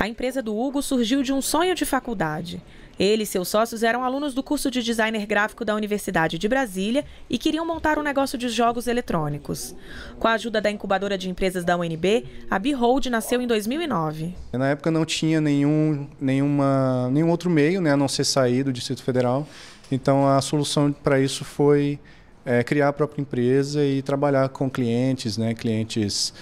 A empresa do Hugo surgiu de um sonho de faculdade. Ele e seus sócios eram alunos do curso de designer gráfico da Universidade de Brasília e queriam montar um negócio de jogos eletrônicos. Com a ajuda da incubadora de empresas da UNB, a Behold nasceu em 2009. Na época não tinha nenhum, nenhuma, nenhum outro meio, né, a não ser sair do Distrito Federal. Então a solução para isso foi é, criar a própria empresa e trabalhar com clientes, né, clientes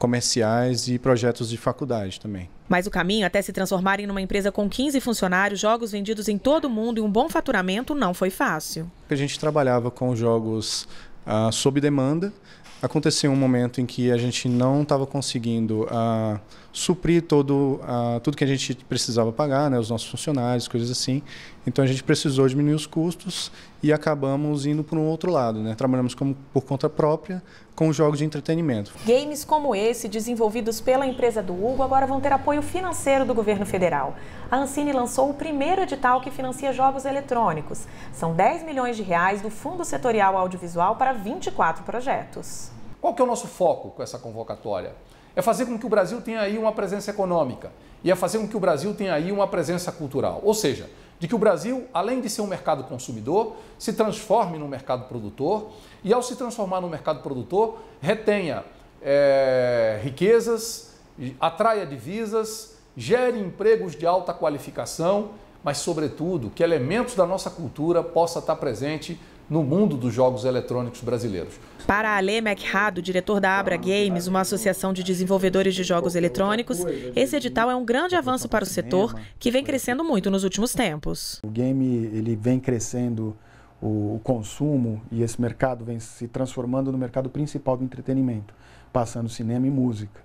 comerciais e projetos de faculdade também. Mas o caminho até se transformar em uma empresa com 15 funcionários, jogos vendidos em todo o mundo e um bom faturamento não foi fácil. A gente trabalhava com jogos ah, sob demanda. Aconteceu um momento em que a gente não estava conseguindo ah, suprir todo, tudo que a gente precisava pagar, né, os nossos funcionários, coisas assim. Então a gente precisou diminuir os custos e acabamos indo para um outro lado. Né? Trabalhamos como, por conta própria com jogos de entretenimento. Games como esse, desenvolvidos pela empresa do Hugo, agora vão ter apoio financeiro do governo federal. A Ancine lançou o primeiro edital que financia jogos eletrônicos. São 10 milhões de reais do Fundo Setorial Audiovisual para 24 projetos. Qual que é o nosso foco com essa convocatória? é fazer com que o Brasil tenha aí uma presença econômica e é fazer com que o Brasil tenha aí uma presença cultural. Ou seja, de que o Brasil, além de ser um mercado consumidor, se transforme num mercado produtor e, ao se transformar num mercado produtor, retenha é, riquezas, atraia divisas, gere empregos de alta qualificação, mas, sobretudo, que elementos da nossa cultura possa estar presente no mundo dos jogos eletrônicos brasileiros. Para Ale McHado, diretor da Abra Games, uma associação de desenvolvedores de jogos eletrônicos, esse edital é um grande avanço para o setor, que vem crescendo muito nos últimos tempos. O game ele vem crescendo o, consumo e esse mercado vem se transformando no mercado principal do entretenimento, passando cinema e música.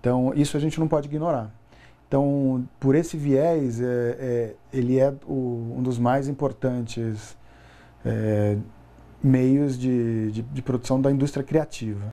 Então, isso a gente não pode ignorar. Então, por esse viés, é, é, ele é o, um dos mais importantes é, meios de, de, de produção da indústria criativa.